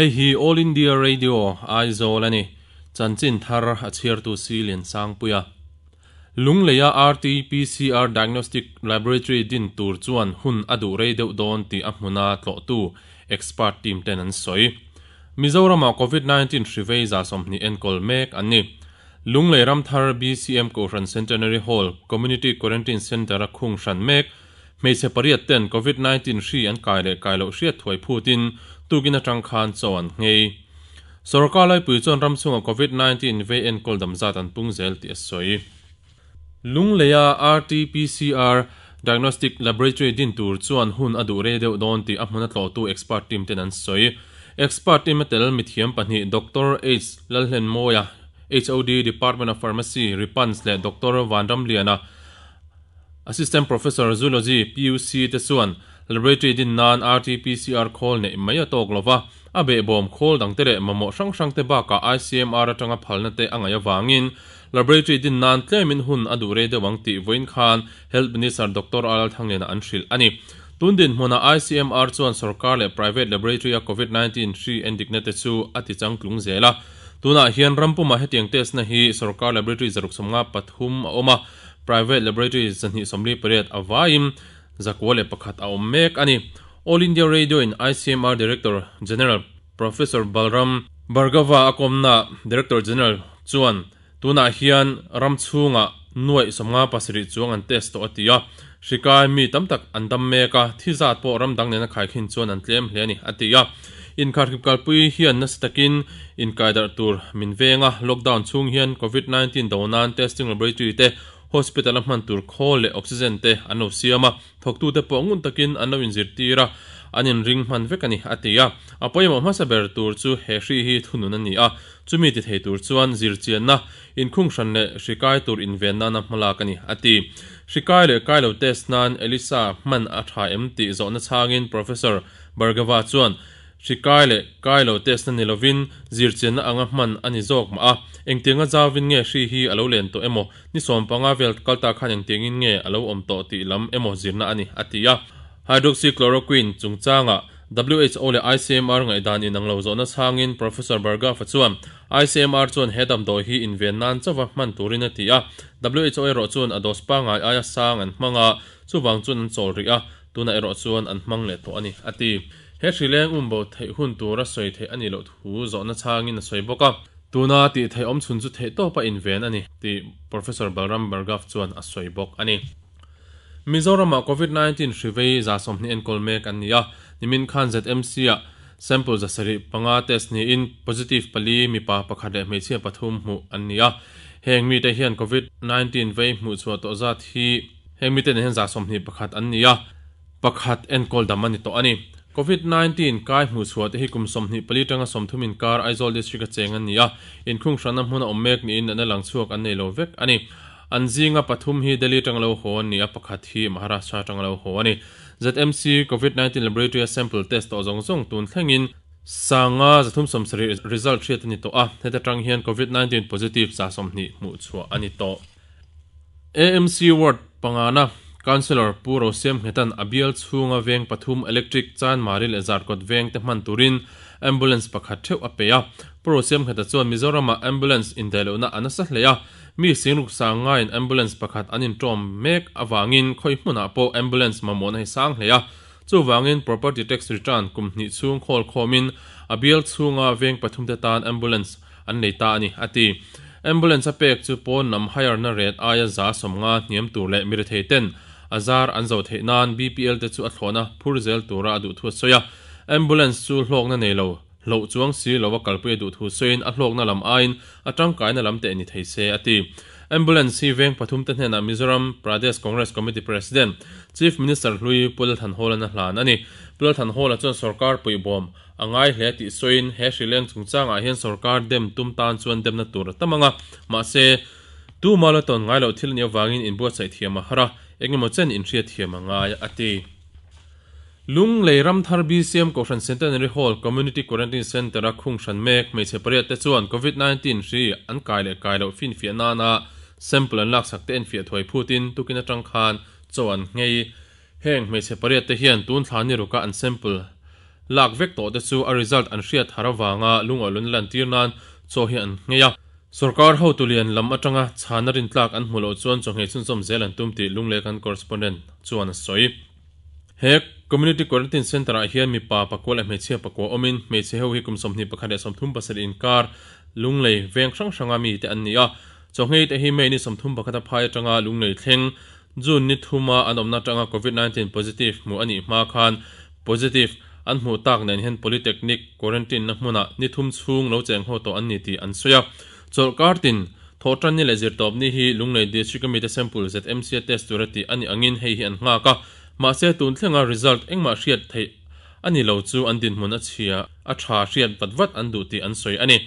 เฮ้ยีออลินเดียเรดิโอไอโซเลนี่จันจินทาร์อาเชียร์ตูซีเลียนสังปุยะลุงเลียอาร์ตีพีซีอาร์ดิโนสติกลิบรีรีดินตูร์จวนหุนอดูเรดิโอดอนตีอัพมุนาตโลตูเอ็กซ์พาร์ทีมเตนันสอยมิโซรามาโควิด -19 ชีเวย์ซะสมนีเอ็นคอลเมกอันนี้ลุงเลียรัมทาร์บีซีเอ็มโคฟรันเซนเตอรีฮอลล์คอมมูนิตี้ควอเรนตินเซนเตอร์คุงชันเมกไม่เฉพาะเรื่องโควิด -19 ชี้อันกายเลกายโลเชียถวยพูดิน tu gina tang khan chawan covid 19 ve en kol dam rt pcr diagnostic laboratory din tur chuan expert team ten an soi expert team dr h lalhen HOD Department of Pharmacy Ripans Dr. Van Ramliana Assistant Professor Zoology PUC Tesuan laboratory din nan RT-PCR khol ne imaya tok lova abe bom khol dang tere mamo sang sang te ba ka ICMR atanga phalna te angaya wangin laboratory din nan tlemin hun adure de wangti voin khan health minister dr alal thanglena anshil ani tundin hmona ICMR chuan sarkar le private laboratory a COVID-19 shi endignate chu ati chang tlung zela tuna hian rampuma hetiang test na hi sarkar laboratory zaruk somnga pathum a oma private laboratory zanhi somli pariat avaim zakwale pakhat a mek ani all india radio in icmr director general professor balram bargava akomna director general chuan tuna hian ramchhunga nuai soma pasri chuang an test to atia shikai mi tak an dam meka thizat po ram dang nena khai khin chuan an tlem hle ani atia in kharkhip kalpui hian nastakin in kaidar tur minvenga lockdown chung hian covid 19 donan testing laboratory te hospital hmantur khawl le oxygen te an no siama thoktu te pongun takin an no inzir tira anin ring hman vek atia apoima hmasa ber tur chu he hri hi thunun ani a chumi ti thei tur chuan zir chianna in khung hran le ne shikai tur in ven na na kani ati shikai le kai test nan elisa man a tha em ti zona changin professor bergava chuan shikaile kailo test ni lovin zirchen anga man ani jok ma a engtinga zawin nge shi hi alo len to emo ni som panga vel kalta khan engtingin nge alo om to ti lam emo zirna ani atia hydroxychloroquine chungchanga WHO le ICMR ngai dan in anglo zona sangin professor Berga fachuam ICMR chon hedam do hi in Vietnam chawa man turina ti e a WHO ro chon ados pa ngai aya sang an manga chuwang chun an chol ri a tuna ero chon an mang le to ani ati he hrileng um bo thei hun tura soi thei ani lo thu zawna changin a soi boka tuna ti thei om chun chu thei to pa inven ani ti professor balram bargaf chuan a soi bok ani mizoram a covid 19 hrivei za som ni en kolmek an nia nimin khan zmc a sample za sari panga test ni in positive pali mi pa pakha de me chia pathum mu an nia heng mi te hian covid 19 vei mu chu to za thi heng mi te hen za som ni pakhat an nia pakhat en kol damani to ani covid 19กายหูสวดที่คุมสมนิปลิตังสมทุมินการไอโซลดิสทริกเจงันนี้อ่ะินคุ้งฉันน้ำหุ่นอมเมกนี่นั่นหลังสวกอันนี้โลเวกอันนี้อันซีงปัทุมฮีเดลิตังโลโฮนี่ปักขัดที่มหาราชตังโลโฮนี่ ZMC โควิด19 laboratory sample test ต่อสองส่งตุนเท่งินสังอาจะทุ่มสมสิริ result เชียรตันนี้ตัวอ่ะเหตุการั้งเหียนโควิด19 positive สะสมนี่หูสวดอันนี้ตัว AMC word ปังอันนะ councilor puro sem hetan Abiel chhunga veng pathum electric chan maril azar kot veng te turin ambulance pakhat theu apeya puro sem heta chuan mizoram ambulance in delona anasa hleya mi sinuk sanga in ambulance pakhat anin tom mek awangin khoi hmuna po ambulance mamon hei sang hleya chu wangin property tax return kumni chung khol khomin Abiel chhunga veng pathum te tan ambulance an nei ta ani ati ambulance apek chu po nam hire na red aya za somnga niam tur le mir thei ten azar an zaw theih nan bpl te chu a thlawhna phurzel tura a duh thu sawiha ambulance chu hlawkna nei lo hlo chuang si lova kalpui a duh thu sawiin a hlawkna lam ain atangkaina lam te ni thei se a ti ambulance hi veng pathum ta hnenah mizoram pradesh congress committee president chief minister hlui pul than hawl an a hlan ani pul than hawl a chuan sawrkar pui bawm angai hle tih sawiin he hrileng chungchangah hian sawrkar dem tum tan chuan demna tur tamanga mahse tu mala ton ngai lo thil nia wangin in bua chai thiam hara engemaw chen in ria thiam ngai ati lung leiram thar bcm caution centenary hall community quarantine center a khung san mek mai se pare te chuan covid 19 ri an kai le kai lo fin fia na na sample an lak sak te en fia thoi phutin tukina tang khan chuan ngei heng mai se pare te hian tun thla ni ruka an sample lak vek to te chu a result an hria tharawanga lunga lun lan tirnan chaw hian ngeya sarkar ho tulian lam atanga chhanar in tlak an hmulo chuan chonge chun som zelan tumti lungle kan correspondent chuan soi hek community quarantine center a ah hian mi pa pakol a hmeichhia pako omin hmeichhe ho hi kumsom ni pakhat a somthum pasal in kar lunglei veng hrang hranga mi te an ni a chonge te hi mei ni somthum pakhat a phai atanga lunglei thleng jun ni thuma an omna tanga covid 19 positive mu ani ma khan positive an hmu tak nen hen polytechnic quarantine na hmuna ni thum chhung lo cheng ho to an ni ti an suya chol kartin thotan ni lezir top ni hi lungnei district committee sample zet mca test turati ani angin hei hi an nga ka ma se tun thlenga result engma hriat thei ani lo chu an din hmun a chhia a tha hriat patwat an du ti an soi ani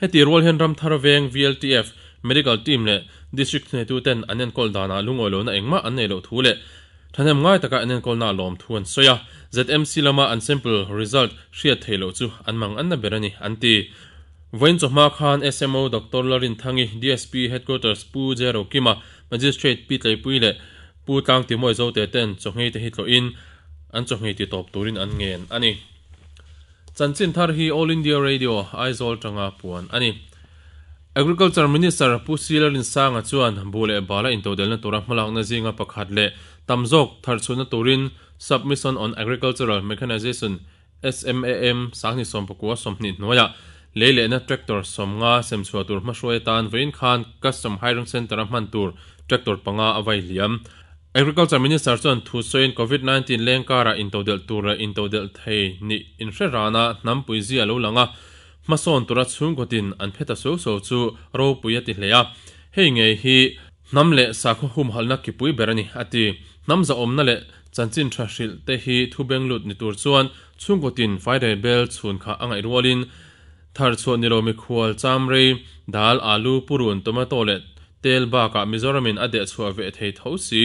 heti rol hen ram thar veng vltf medical team le district ne tu ten anen kol dana lungoi lo na engma an nei lo thu le thanem ngai taka anen kol na lom thuan soya zmc lama an sample result hriat thei lo chu an mang an na berani anti Vain Chokma Khan SMO Dr. Larin Thangi DSP Headquarters Pu Zero Kima Magistrate Pitlai Puile Pu Tang Ti Moi Zote Ten Chokngei Te Hitlo In An Chokngei Ti Top Turin An Ngen Ani Chan Chin Thar Hi All India Radio Aizol Tanga Puan Ani Agriculture Minister Pu Silarin Sanga Chuan Bule e Bala Into Del Na Tura Malak Na Zinga Pakhat Le Tamzok Thar Chuna Turin Submission on Agricultural Mechanization SMAM Sangni Sompakua Somni Noya lele na tractor somnga semsua tur ma hroi tan vein khan custom hiring center man tur tractor panga avai liam agriculture minister chon thu soin covid 19 lengkara intodel tur intodel thei ni inhrerana nampui zia alo langa mason tura chung gotin an pheta so so chu ro puya ti hleya hei nge hi namle sakho hum halna ki pui berani ati Nam namza omna le chanchin thrashil te hi thubeng lut ni tur chuan chung gotin fire bell chun kha angai rolin tharso nilomi khual chamre dal alu purun tomatolet tel ba ka mizoram in ade chua ve thei thosi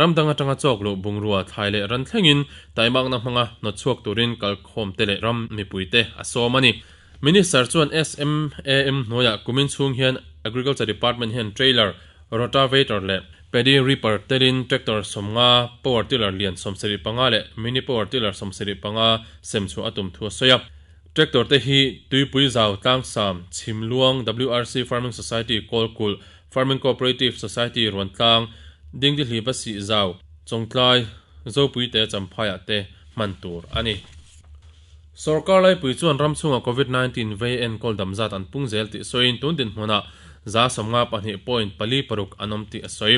ramdanga tanga choklo bungrua thaile ran thlengin taimak na hmanga no chuak turin kal khom tele ram mi puite asomani minister chuan sm am noya kumin chung hian agriculture department hian trailer rotavator le pedi reaper telin tractor somnga power tiller lian somseri panga le mini power tiller somseri panga semchu atum thu soya tractor te hi tuipui zau tam sam chimluang WRC Farming Society Kolkul Farming Cooperative Society Ruantlang ding di hli ba si zau chongtlai zo pui te champhaya te mantur ani sarkar lai pui chuan ram chunga covid 19 ve en kol dam zat an pung zel ti soin tun din hmona za samnga pahni point pali paruk anom ti asoi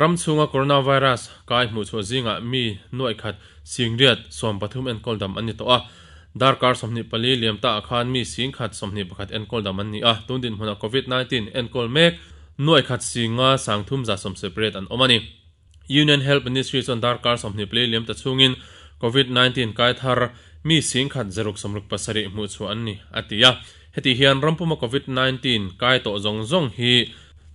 ram chunga coronavirus kai mu chu zinga mi noi khat singriat som pathum en kol dam ani to a darkar somni pali liamta akhan mi sing khat somni pakhat enkol daman ni a tundin huna covid 19 enkol mek noi khat singa sangthum za som separate an omani union health ministry on darkar somni pali liamta chungin covid 19 kai thar mi sing khat zeruk somruk pasari mu chu anni atia heti hian rampuma covid 19 kai to zong zong hi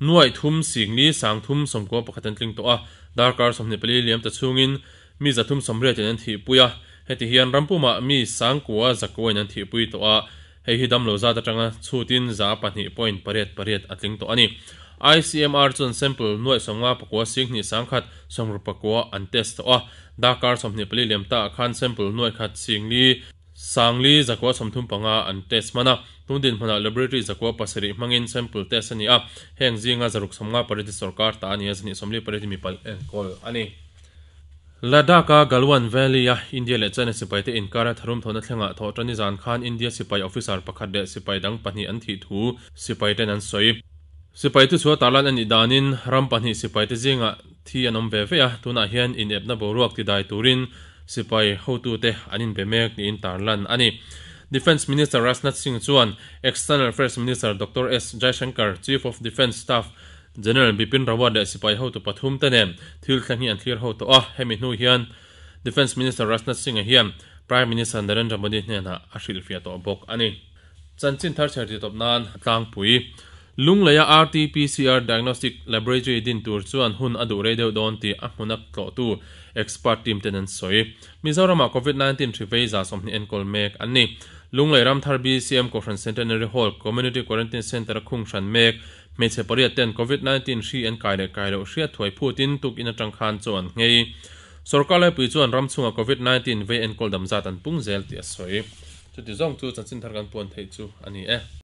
nuai thum sing ni sang thum som ko pakhat an tling to a darkar somni pali liamta chungin mi zathum somre ten an thi puya เฮติฮิอันรัมูุมามีสังกัวจักวันยันที่ปุยตัวเฮฮิดำมโลซาตจังอ่ชูดินจ้าปันฮิปอินปริยัดปริยัดอัดลิงตัวนี้ ICMR จนสัมผัสหน่วยสังวาปกวัวสิ่งนี้สังขัดสงรปกวัวอันเตสตัวดักการสมนิพลีเลียมตาขันสัมผัสหน่วยขัดสิ่งนี้สังลีจักวาสมทุนปังอาอันเทสมานะตุนดินพนักเลับเรือจักวาปัสริมังอินเซมพลเทสนียแห่งจีงาจารุกสมงาปริติสุรการตานี้จะนิสมลีปริติมิพัลเอ็นโคลอันนี้ลาดากากลวันเวลียอินเดียเลเจนสิไปเตินการทรมทนทั้งอัตโตนิจานคานอินเดียสิไปออฟฟิศาร์ปรขัดเดสิไปดังปัญหาอันที่ถูสิไปเตนันสวยสิไปตุสัวตาลันอันอิดานินรำปัญหาสิไปเตจิงอัที่อนุมเวเวียตุนักเฮียนอินเอ็บนาบรูอักติได้ตูรินสิไปฮาวตูเตอันอินเบเมกในอินตาลันอันนี้ d e f e ส s e Minister Rajnath Singh c h u เ n External Affairs Minister Dr อ j a y s h a n k a ร์ h i e f of Defense Staff General Bipin Rawat le sipai ho to pathum tanem thil thlang hi an clear ho to a hemi hnu hian Defense Minister Rajnath Singh a hian Prime Minister Narendra Modi hne na a hril fia to bok ani chanchin thar chhar ti top nan tlang pui lunglaya rt pcr diagnostic laboratory din tur chuan hun adu radio don ti a hmunak tlo tu expert team ten an soi mizorama covid 19 thi visa somni en kol mek anni lunglai ram thar bcm conference centenary hall community quarantine center khung ran mek me che paria ten covid 19 shi en kai le kai lo shia thoi phutin tuk in a tang khan chon ngei sarkar lai pui chuan ram chunga covid 19 ve en kol dam zat an pung zel ti a soi chu ti zong chu chan sin thar kan pon thei chu ani e eh.